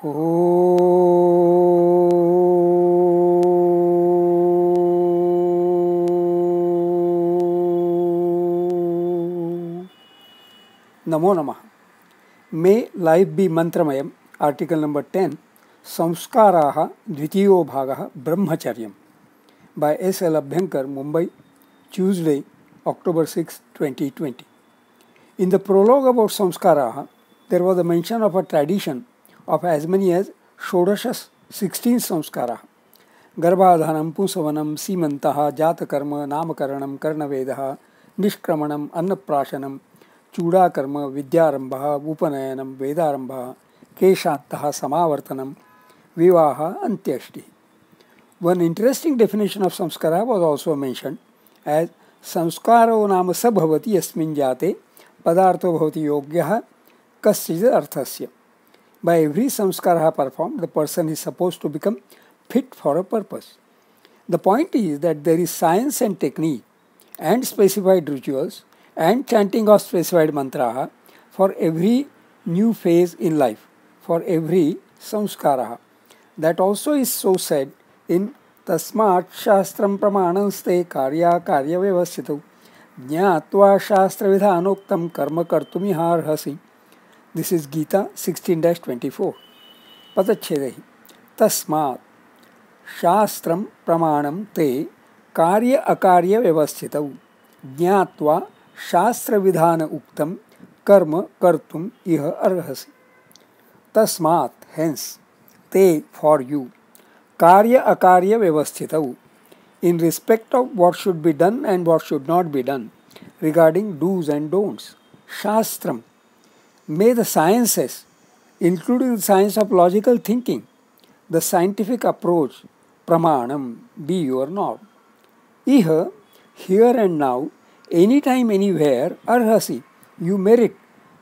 नमो नम मे लाइफ बी मंत्रमय आर्टिकल नंबर टेन संस्कार द्वितीय भाग ब्रह्मचर्य by S L Abhyankar Mumbai Tuesday October six twenty twenty in the prologue about sanskar there was the mention of a tradition of as many as षोडशस sixteen संस्कारा गर्भाधानम पुंसवनम सीमंत जातकर्म नामकरण कर्णवेद निष्क्रमणम अन्नप्राशनम चूड़ाकर्म विद्यारंभ उपनयन वेदारंभ केशात सवर्तन विवाह अंत्यष्टि one interesting definition of sanskar was also mention as संस्कारो नाम स भवति यस्मिन् जाते पदार्थो भवति योग्यः कश्चित् अर्थस्य By every samskara performed, the person is supposed to become fit for a purpose. The point is that there is science and technique and specified rituals and chanting of specified mantra for every new phase in life, for every samskara. That also is so said in karya karya शास्त्रं प्रमाणंस्ते कार्याकार्यव्यवस्थितौ ज्ञात्वा karma कर्म कर्तुमिहार्हसि this is Gita sixteen dash twenty four ही तस्मा शास्त्र प्रमाण ते कार्य अकार्य व्यवस्थित ज्ञावा शास्त्र विधान उक्त कर्म कर्तुम इह अर्हसि तस्मात् ते फॉर यू कार्य अकार्य व्यवस्थित in respect of what should be done and what should not be done regarding do's and don'ts शास्त्रम May the sciences, including the science of logical thinking, the scientific approach, pramanam, be your norm. Iha, here and now, anytime, anywhere, arhasi, you merit,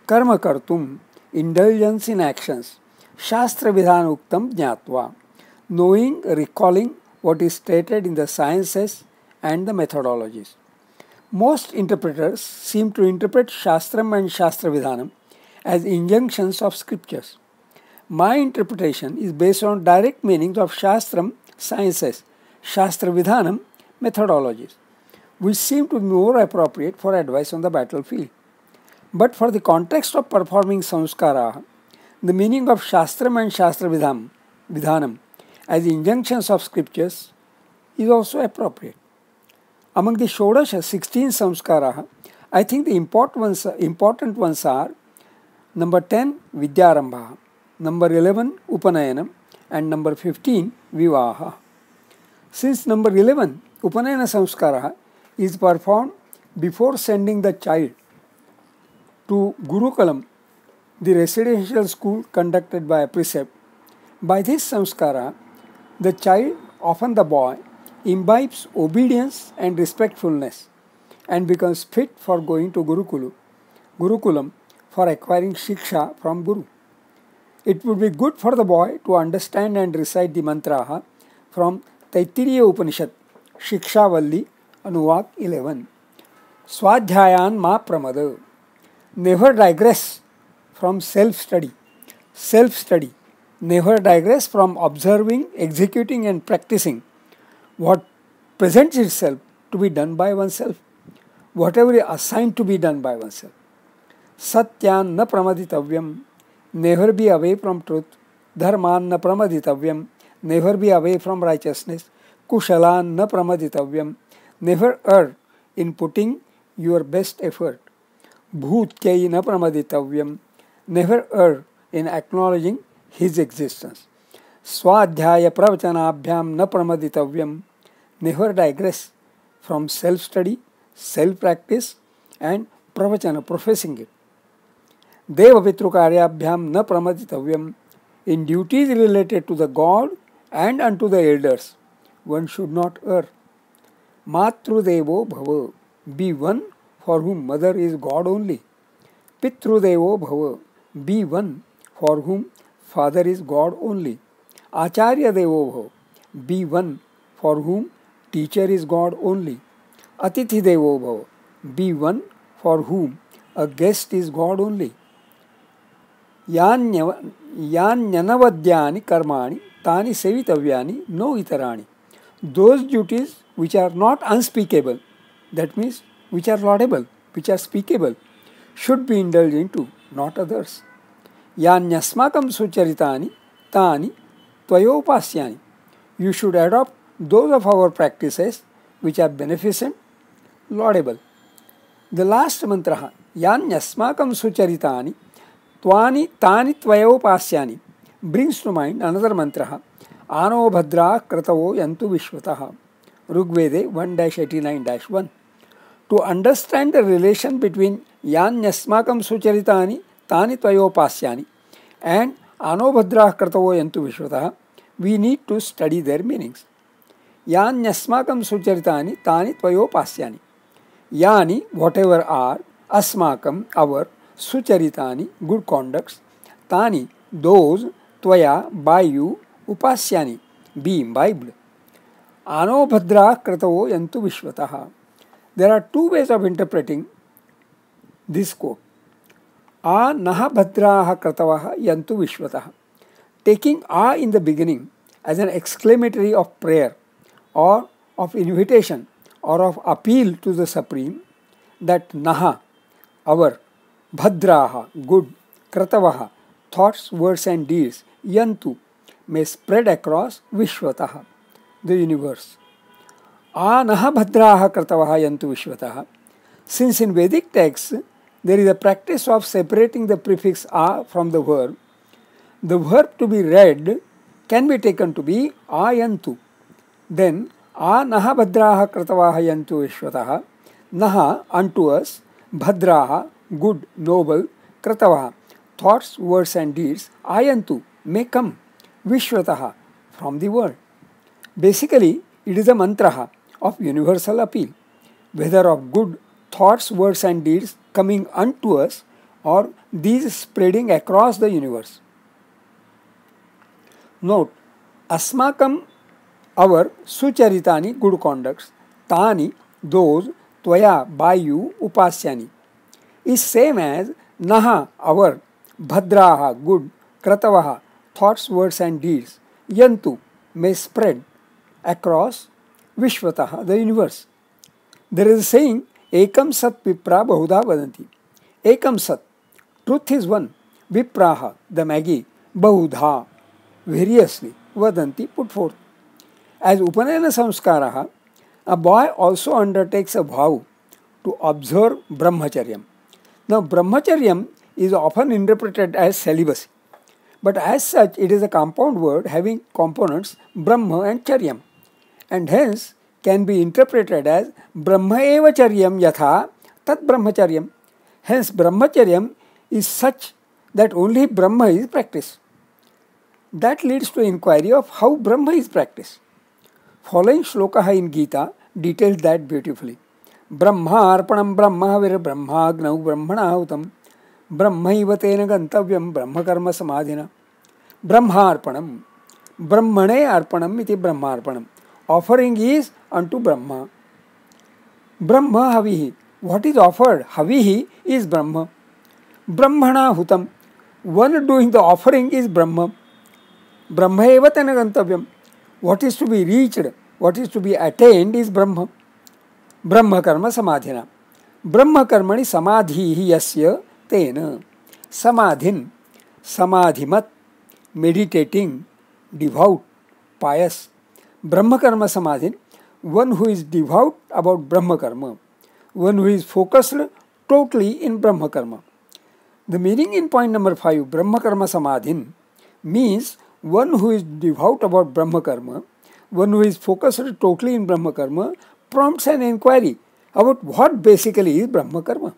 karma kartum, indulgence in actions, shastra vidhan uktam jnatva, knowing, recalling what is stated in the sciences and the methodologies. Most interpreters seem to interpret Shastram and Shastra Vidhanam as injunctions of scriptures. My interpretation is based on direct meanings of Shastram sciences, Shastra Vidhanam methodologies, which seem to be more appropriate for advice on the battlefield. But for the context of performing samskara, the meaning of Shastram and Shastra Vidham, Vidhanam as injunctions of scriptures is also appropriate. Among the Shodasha 16 samskara, I think the important ones, important ones are Number 10 Vidyarambha. Number 11 Upanayanam. And number 15 Vivaha. Since number 11 Upanayana Samskara is performed before sending the child to Gurukulam, the residential school conducted by a precept. By this samskara, the child, often the boy, imbibes obedience and respectfulness and becomes fit for going to Gurukulu, Gurukulam for acquiring Shiksha from Guru. It would be good for the boy to understand and recite the mantra from Taittiriya Upanishad, Shikshavalli, Anuvad 11. Swadhyayan Ma Pramada. Never digress from self study. Self study. Never digress from observing, executing, and practicing what presents itself to be done by oneself, whatever is assigned to be done by oneself. न प्रमदितव्यम never be away from truth न प्रमदितव्यम never be away from righteousness न प्रमदितव्यम never err in putting your best effort भूत्यै न प्रमदितव्यम never err इन acknowledging his एक्जिस्टन्स स्वाध्याय प्रवचनाभ्याम न प्रमदितव्यम never digress from self study self practice and प्रवचन professing it Devapitrakaryabhyam na pramajitavyam. In duties related to the god and unto the elders, one should not err. Matrudevo bhava. Be one for whom mother is God only. Pitrudevo bhava. Be one for whom father is God only. Acharya Devo bhava. Be one for whom teacher is God only. Atithi Devo bhava. Be one for whom a guest is God only. यान्यनवद्यानि कर्मा तानि सेवितव्यानि नो इतरा those duties which are not unspeakable that means which are laudable which are speakable should be indulge in to not others यान्यस्माकं सुचरिता तानि you should adopt those of our practices which are beneficent laudable the last mantra यान्यस्माकं सुचरितानि त्वानि तानि त्वयोपास्यानि brings to mind another मन्त्रः आनो भद्रा क्रतवो यन्तु विश्वतः ऋग्वेदे one dash eighty nine dash one two understand the relation between यान्यस्माकं सुचरितानि तानि त्वयोपास्यानि एण्ड् आनोभद्राः कृतवो यन्तु विश्वतः we need to study their meanings यान्यस्माकं सुचरितानि तानि त्वयोपास्यानि यानि वॉट एवर आर अस्माकम अवर सुचरिता गुड कॉन्डक्ट्स तानि दोज त्वया बायु उपास्यानि बीइंग बाइबल आनो भद्रा कृतवो यंतु विश्वतः there are two ways of interpreting this को आ न भद्रा कृतव यंतु विश्वतः टेकिंग आ in the beginning as an exclamatory of prayer और of invitation or of appeal to the supreme that नहा अवर भद्रा गुड क्रतवः थाट्स् वर्ड्स एंड डीड्स यन्तु मे स्प्रेड अक्रास् विश्वतः द यूनिवर्स आ न भद्रा कृतव यन्तु विश्वतः since in Vedic texts there is a practice of separating the prefix आ from the verb the verb to be read can be taken to be आ यन्तु देन् आ नः भद्राः कृतवाः यन्तु विश्वतः नः अण्टु अस् गुड नोबल कृतवा थॉट्स वर्ड्स एंड डीड्स आयंतु मे कम विश्वतः from the world basically it is a mantra of universal appeal whether of good thoughts words and deeds coming on to us or these spreading across the universe note अस्माक our सुचरिता good conducts तानी those त्वया by you उपास्यानी is same as naha, our, bhadraha, good, kratavaha, thoughts, words and deeds, yantu, may spread across vishvataha, the universe. There is a saying, ekam sat vipra bahuda vadanti. Ekam sat, truth is one, vipraha, the magi, bahuda, variously, vadanti, put forth. As Upanayana Samskaraha, a boy also undertakes a vow to observe brahmacharyam Now, brahmacharyam is often interpreted as celibacy, but as such, it is a compound word having components brahma and charyam, and hence can be interpreted as brahma eva charyam yatha tat brahmacharyam. Hence, brahmacharyam is such that only brahma is practiced. That leads to inquiry of how brahma is practiced. Following shlokaha in Gita details that beautifully. ब्रह्मार्पणं ब्रह्मविर्ब्रह्माग्नौ ब्रह्मणाहुतं ब्रह्मैव तेन गन्तव्यं ब्रह्मकर्मसमाधिना ब्रह्मार्पणं ब्रह्मणे अर्पणमित इति offering is is unto Brahma Brahma हवि वाट् इस् आफर्ड् हविः ईस् ब्रह्म हूत one doing the offering is Brahma Brahma तेन गन्तव्यं what is to be reached what is to be attained is Brahma ब्रह्मकर्म ब्रह्मकर्मसमाधिना ब्रह्मकर्मणि समाधिः यस्य तेन समाधिन समाधिमत मेडिटेटिंग डिवाउट पायस ब्रह्मकर्म समाधिन one who is devout about ब्रह्मकर्म one who is focused totally in ब्रह्मकर्म the meaning in point number five ब्रह्मकर्म समाधिन means one who is devout about ब्रह्मकर्म one who is focused totally in ब्रह्मकर्म prompts an inquiry about what basically is Brahma Karma.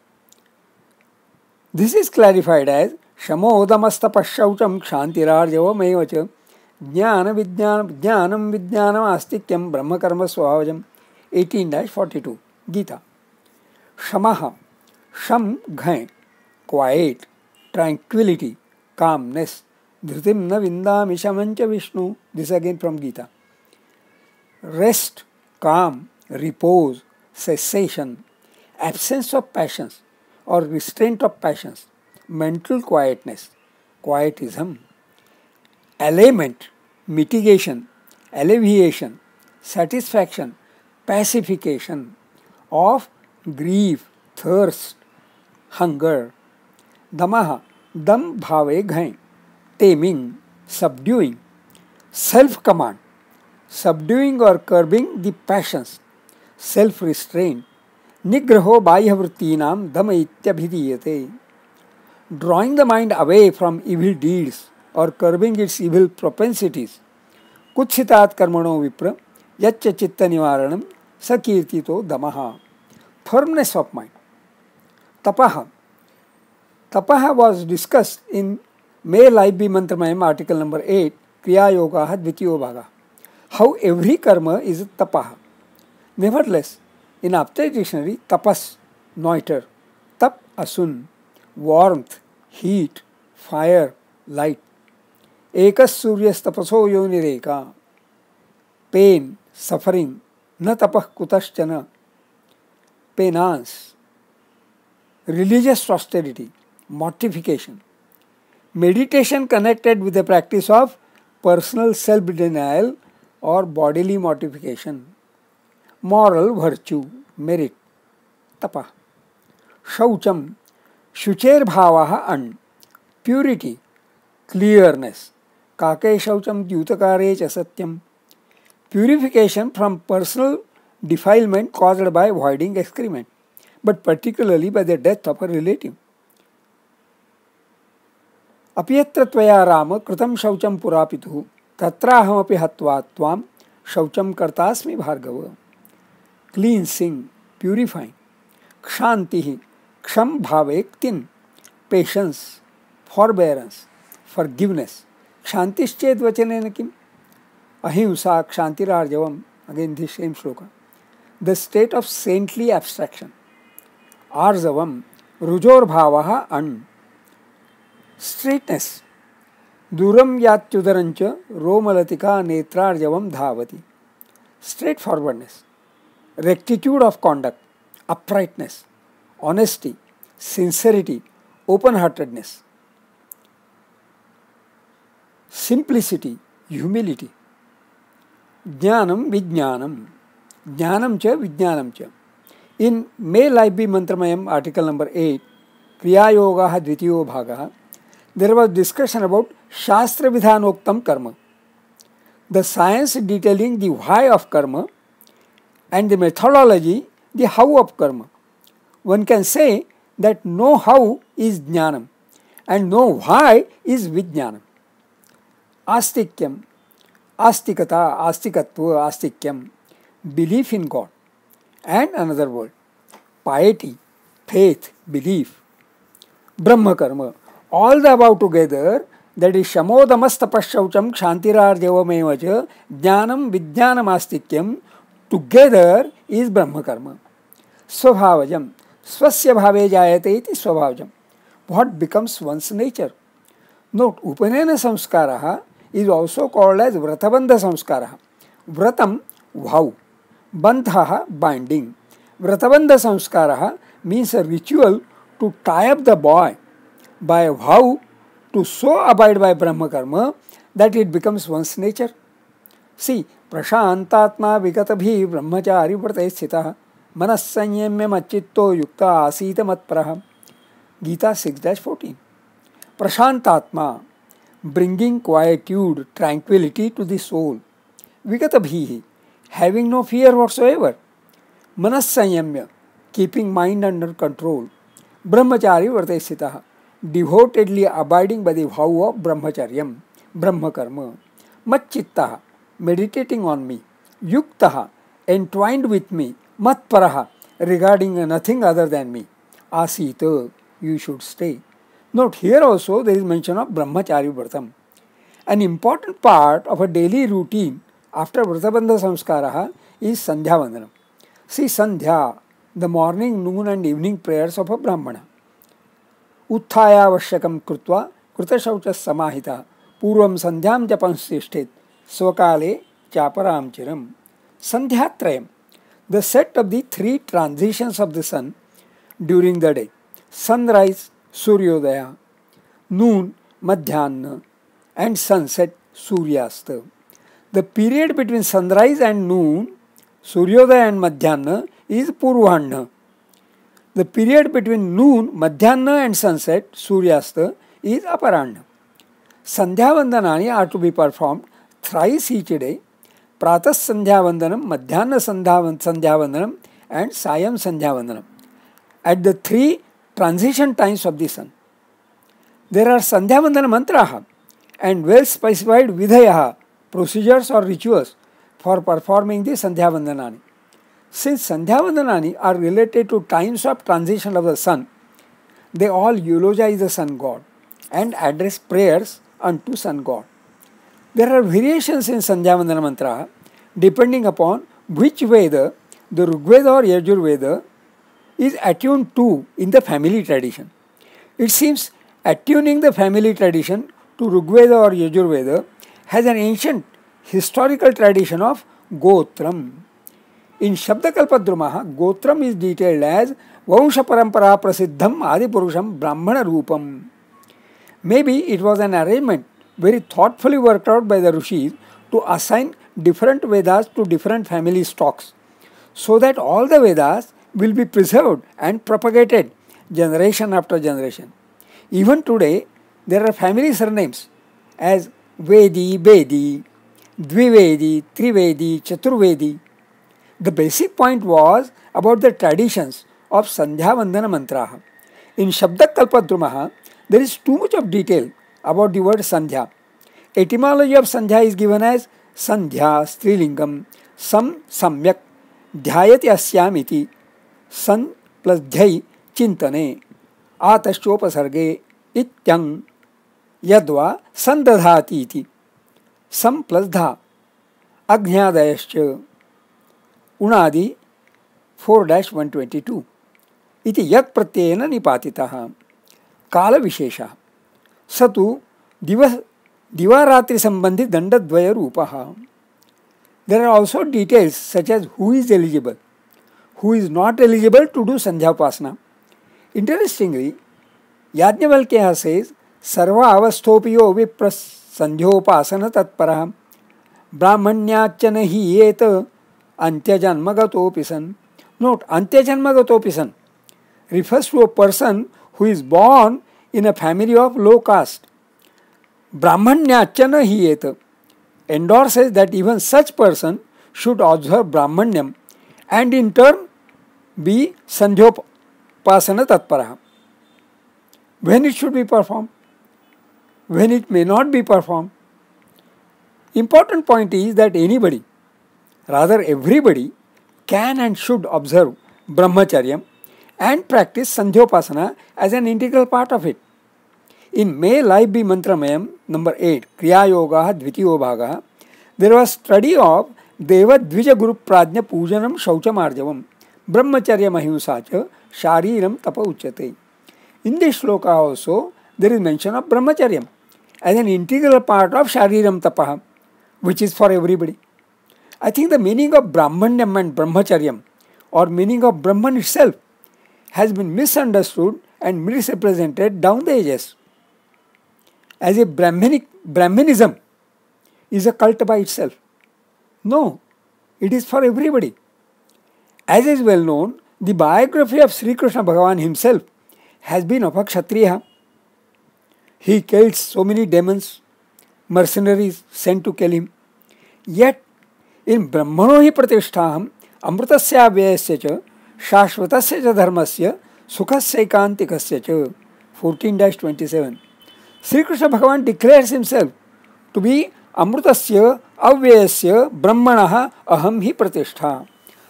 This is clarified as Shamodamastapashaucham Kshantirarjavamevacha Jnana Vijnanam Jnanam Vijnanam Astikyam Brahma Karma Swavajam 18-42 Gita Shamaha Sham Ghain Quiet Tranquility Calmness धृतिम न विंदामि शमन च विष्णु this again from Gita rest calm repose, cessation, absence of passions or restraint of passions, mental quietness, quietism, allayment, mitigation, alleviation, satisfaction, pacification of grief, thirst, hunger, damaha, dam bhave ghain, taming, subduing, self command, subduing or curbing the passions self restraint निग्रहो बाह्यवृत्तीना दम इत्यभिधीयते drawing the mind away from evil deeds or curbing its evil propensities कुत्सितात् कर्मणों विप्र यच्च चित्त निवारण सकीर्ति तो दमह फर्मनेस ऑफ माइंड तपह तपह was discussed in my live be मंत्रमय article number eight Kriya Yoga द्वितीय भाग हाउ एवरी कर्म इज तपह Nevertheless, in Aptay's dictionary, tapas, noiter, tap asun, warmth, heat, fire, light. Ekas suryas tapaso yonireka. Pain, suffering, न तपह कुतश्चन penance religious austerity, mortification. Meditation connected with the practice of personal self denial or bodily mortification. Moral virtue merit तप शौचम शुचेर्भाव अण purity clearness काके शौचम द्यूतकारे च सत्यम purification from personal defilement caused by avoiding excrement but particularly by the death of a relative अप्यत्र राम कृत शौचम पुरापितु तत्राहमपि हत्वा त्वाम शौचम कर्तास्मि भार्गव क्लींसिंग प्यूरिफाइंग क्षांति क्षम भावेक्तिन पेशेंस फॉरबेरेंस फॉरगिवनेस क्षांतिश्चेत वचन किम अहिंसा क्षांतिरार्जव again the same shloka the state of saintly abstraction आर्जव रुजोर्भाव अण् स्ट्रीटनेस दूरम यात्युदरंच रोमलतिका नेत्रार्जव धावती straightforwardness rectitude of conduct, uprightness, honesty, sincerity, open heartedness, simplicity, humility, jnanam vijnanam, jnanam cha vijnanam cha. In May Life Be Mantramayam, article number 8, Kriya Yoga Dvitiyo Bhaga, there was discussion about Shastra Vidhanoktam Karma, the science detailing the why of karma and the methodology, the how of karma. One can say that no how is jnanam and no why is vijnanam. Astikyam, astikata, astikatva, astikyam, belief in God and another word, piety, faith, belief, brahma karma, all the above together that is shamodamas tapashaucham kshantirardevamevacha jnanam vijnanam astikyam together is ब्रह्मकर्म स्वभावजम स्वस्य भावे जायते इति स्वभावजम what becomes one's nature note उपनयन संस्कार is also called as व्रतबंध संस्कार व्रत वाउ बंध बाइंडिंग व्रतबंध संस्कार means a ritual to type the boy by vow to so abide by ब्रह्मकर्म that it becomes one's nature see प्रशान्तात्मा विगतभिः ब्रह्मचारिव्रते स्थितः मनस्संयम्य मच्चित्तो युक्त आसीत मत्परः गीता सिक्स डैश फोर्टीन प्रशांतात्मा bringing quietude tranquility to the soul विगत भी having no fear whatsoever मनस्संयम्य कीपिंग माइंड अंडर कंट्रोल ब्रह्मचारी वर्त स्थित डिवोटेडली अबाइडिंग बै दि भाव ऑफ ब्रह्मचर्य ब्रह्मकर्म मच्चित्ता meditating on me, yuktaha, entwined with me, matparaha, regarding nothing other than me. Asita, you should stay. Note here also there is mention of Brahmacharya Vratam. An important part of a daily routine after Vratabandha Samskaraha is Sandhya Vandanam. See Sandhya, the morning, noon and evening prayers of a Brahmana. उत्थायावश्यकं कृत्वा कृतशौचः समाहितः पूर्वं सन्ध्यां जपं तिष्ठेत् स्वकाले chiram, sandhyatrayam the set of the three transitions of the sun during the day sunrise suryodaya noon madhyanna and sunset suryasta the period between sunrise and noon suryodaya and madhyanna is purvanna the period between noon madhyanna and sunset suryasta is aparanna sandhya are to be performed thrice each day Pratas Sandhyavandanam, Madhyana Sandhyavandanam, and Sayam Sandhyavandanam at the three transition times of the sun. There are Sandhyavandana mantras and well specified vidhayaha, procedures or rituals for performing the Sandhyavandanani. Since Sandhyavandanani are related to times of transition of the sun, they all eulogize the sun god and address prayers unto sun god. There are variations in Sandhyavandana mantra depending upon which Veda, the Rigveda or Yajurveda, is attuned to in the family tradition. It seems attuning the family tradition to Rigveda or Yajurveda has an ancient historical tradition of Gotram. In Shabdakalpadrumaha, Gotram is detailed as Vamsha Parampara Prasiddham Adipurusham Brahmana Rupam. Maybe it was an arrangement very thoughtfully worked out by the rishis to assign different Vedas to different family stocks so that all the Vedas will be preserved and propagated generation after generation. Even today, there are family surnames as Vedi, Bedi, Dvivedi, Trivedi, Chaturvedi. The basic point was about the traditions of Sandhya Vandana In Shabdakalpadrumaha, there is too much of detail about the word Sandhya. Etymology of Sandhya is given as Sandhya Strilingam Sam Samyak Dhyayati Asyamiti San plus Dhyai Chintane Atashchopasarge Ityang Yadva Sandadhati iti Sam plus Dha agnyadayasch, Unadi 4-122 इति यत् प्रत्ययेन निपातितः कालविशेषः स तु दिव दिवारात्रि संबंधी दंडद्वय रूप there are also details such as who is eligible who is not eligible to do संध्यापासना interestingly Yajnavalkya says सर्व अवस्थोपियो विप्र संध्योपासन तत्पर ब्राह्मण्याच्चन ही ये अंत्यजन्मगत सन नोट अंत्यजन्मगतोपि सन refers to a person who is born in a family of low caste. Brahmanyachana Hiyeta endorses that even such person should observe Brahmanyam and in turn be Sandhyopasana Tatparaha. When it should be performed, when it may not be performed. Important point is that anybody, rather everybody, can and should observe Brahmacharyam and practice Sandhyopasana as an integral part of it. In May Life Be Mantramayam, number 8, Kriya Yoga Dvitiyo Bhaga, there was study of Deva Dvija Guru Prajna Pujanam Shaucham Arjavam, Brahmacharya Mahinsa Cha, Shariram Tapa Uchate. In this shloka also, there is mention of Brahmacharyam as an integral part of Shariram Tapaha, which is for everybody. I think the meaning of Brahmanyam and Brahmacharyam, or meaning of Brahman itself, has been misunderstood and misrepresented down the ages. as a Brahminic, Brahminism is a cult by itself. No, it is for everybody. As is well known, the biography of Sri Krishna Bhagavan himself has been of a Kshatriya. He killed so many demons, mercenaries sent to kill him. Yet, in Brahmano hi pratishtham amrutasya vyasya cha shashvatasya cha dharmasya sukhasya ekantikasya cha 14-27 Sri Krishna Bhagavan declares himself to be Amrutasya Avyasya Brahmanaha Aham Hi Pratishtha.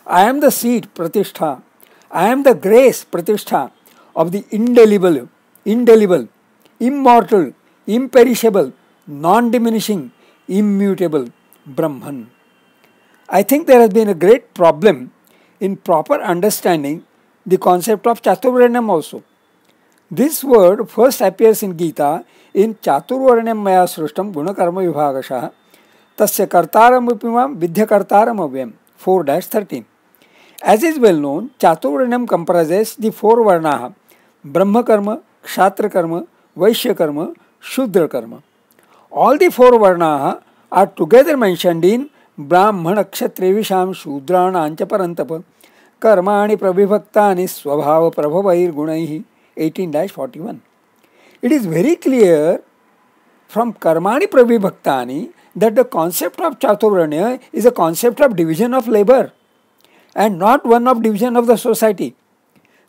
I am the seed Pratishtha. I am the grace Pratishtha of the indelible, indelible, immortal, imperishable, non diminishing, immutable Brahman. I think there has been a great problem in proper understanding the concept of Chaturvranam also. This word first appears in Gita in चातुर्वर्ण्यं मैं सृष्टं गुणकर्म विभागशः तस्य कर्तारमपि मां विध्यकर्तारमव्यं four dash thirteen as is well known चातुर्वर्ण्यं कम्प्रजेस् दि फोर वर्ण ब्रह्मकर्म क्षात्रकर्म वैश्यकर्म शूद्रकर्म ऑल दि फोर् वर्णाः आर् टुगेदर् ब्राह्मण इन् ब्राह्मणक्षत्रिविषां शूद्राणाञ्च कर्मा प्रभक्ता स्वभाव स्वभावप्रभवैर्गुणैः 18-41. It is very clear from Karmani Pravibhaktani that the concept of Chaturvarnya is a concept of division of labor and not one of division of the society.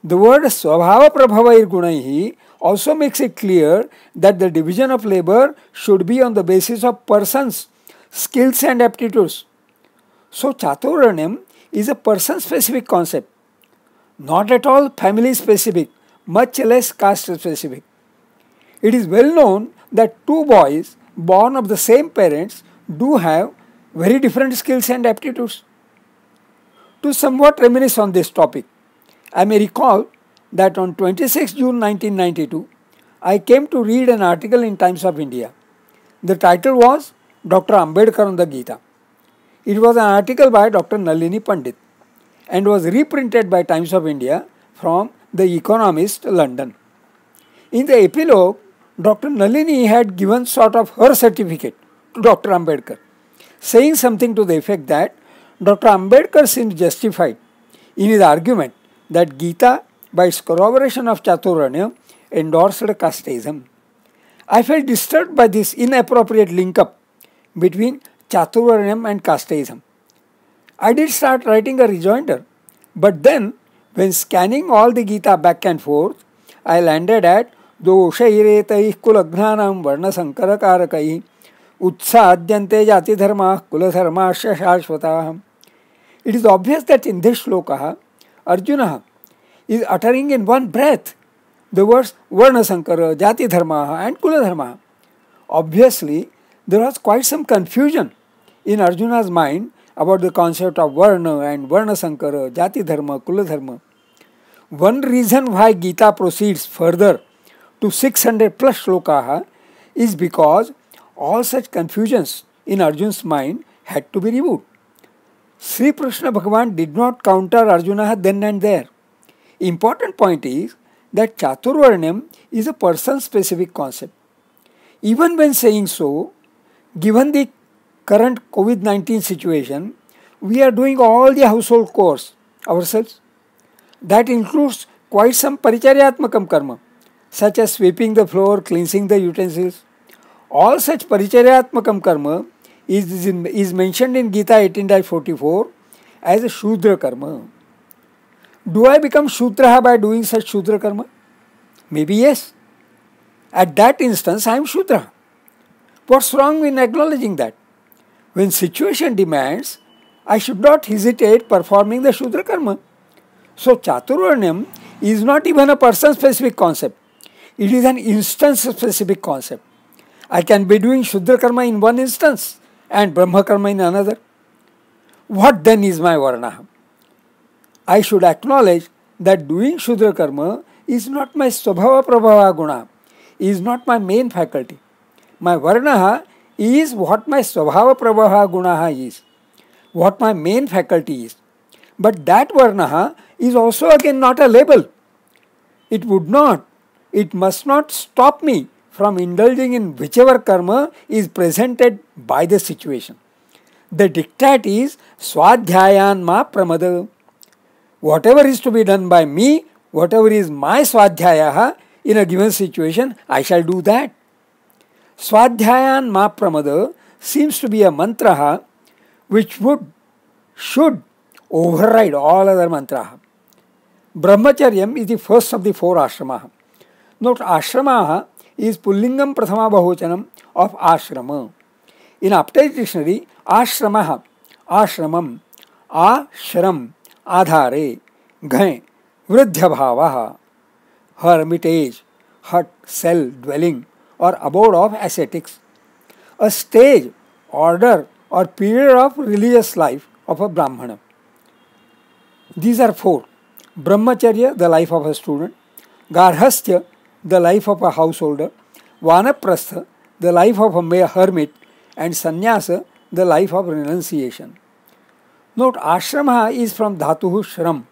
The word Swabhava Prabhavair Gunaihi also makes it clear that the division of labor should be on the basis of persons, skills and aptitudes. So Chaturanyam is a person specific concept, not at all family specific much less caste specific. It is well known that two boys born of the same parents do have very different skills and aptitudes. To somewhat reminisce on this topic, I may recall that on 26 June 1992, I came to read an article in Times of India. The title was Dr. Ambedkar on the Gita. It was an article by Dr. Nalini Pandit and was reprinted by Times of India from the Economist, London. In the epilogue, Dr. Nalini had given sort of her certificate to Dr. Ambedkar, saying something to the effect that Dr. Ambedkar seemed justified in his argument that Gita, by its corroboration of Chaturanya, endorsed casteism. I felt disturbed by this inappropriate link up between Chaturanyam and casteism. I did start writing a rejoinder, but then When scanning all the Gita back and forth, I landed at दोषैरेतैः कुलघ्नानां वर्णसङ्करकारकैः उत्साद्यन्ते जातिधर्माः कुलधर्माश्च शाश्वताः it is obvious that in this shloka Arjuna is uttering in one breath the words वर्णसंकर जातिधर्म and कुलधर्म obviously there was quite some confusion in Arjuna's mind about the concept of Varna and Varna Sankara, Jati Dharma, Kula Dharma. One reason why Gita proceeds further to 600 plus shlokaha is because all such confusions in Arjun's mind had to be removed. Sri Krishna Bhagavan did not counter Arjuna then and there. Important point is that Chaturvarnyam is a person specific concept. Even when saying so, given the current COVID 19 situation, we are doing all the household chores ourselves. That includes quite some paricharyatmakam karma, such as sweeping the floor, cleansing the utensils. All such paricharyatmakam karma is, is, is mentioned in Gita 18.44 as a Shudra karma. Do I become Shudra by doing such Shudra karma? Maybe yes. At that instance, I am Shudra. What's wrong in acknowledging that? When situation demands, I should not hesitate performing the Shudra Karma. So Chaturvarnam is not even a person-specific concept. It is an instance-specific concept. I can be doing Shudra Karma in one instance and Brahma Karma in another. What then is my Varna? I should acknowledge that doing Shudra Karma is not my swabhava Prabhava Guna, is not my main faculty. My Varna is what my swabhava prabhava Gunaha is, what my main faculty is. But that Varnaha is also again not a label. It would not, it must not stop me from indulging in whichever karma is presented by the situation. The diktat is Swadhyayan Ma Pramada. Whatever is to be done by me, whatever is my swadhyaya in a given situation, I shall do that. Swadhyayan Mapramada seems to be a mantra which would, should override all other mantras. Brahmacharyam is the first of the four ashrama. Note ashrama is Pullingam Prathama Bahochanam of ashrama. In Aptite dictionary, ashrama, ashramam, ashram, आधारे घय वृद्ध भाव hermitage hut cell dwelling or abode of ascetics. A stage, order, or period of religious life of a Brahmana. These are four Brahmacharya, the life of a student, Garhastya, the life of a householder, Vanaprastha, the life of a hermit, and Sannyasa, the life of renunciation. Note Ashrama is from Dhatu Shram,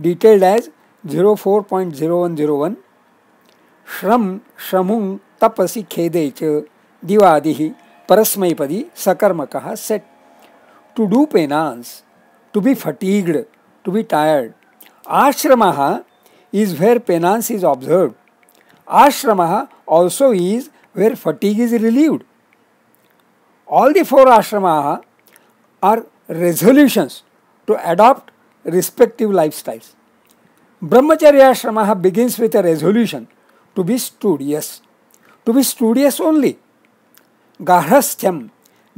detailed as 04.0101. Shram, Shramung, तपसी खेदे च दिवादिः परस्मैपदी सकर्मकः सेट to do penance to be fatigued to be tired ashram is where penance is observed आश्रमः also is where fatigue is relieved all the four आश्रमाः are resolutions to adapt respective life styles ब्रह्मचर्याश्रमः begins with a resolution to be studious to be studious only गार्हस्थ्यम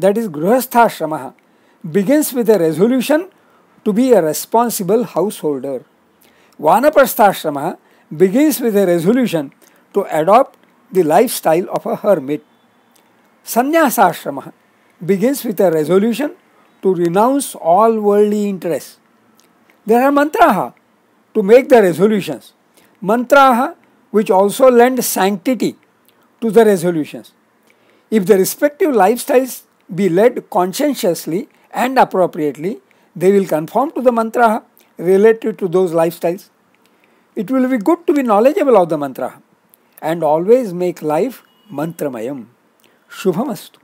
that is गृहस्थाश्रम begins with a resolution to be a responsible house holder वानप्रस्थाश्रम begins with a resolution to adopt the life style of a her hermit संन्यासाश्रम begins with a resolution to renounce all world interest there are mantra to make the resolutions mantra which also lend sanctity to the resolutions. If the respective lifestyles be led conscientiously and appropriately, they will conform to the mantra related to those lifestyles. It will be good to be knowledgeable of the mantra and always make life mantramyam. Shubhamastu.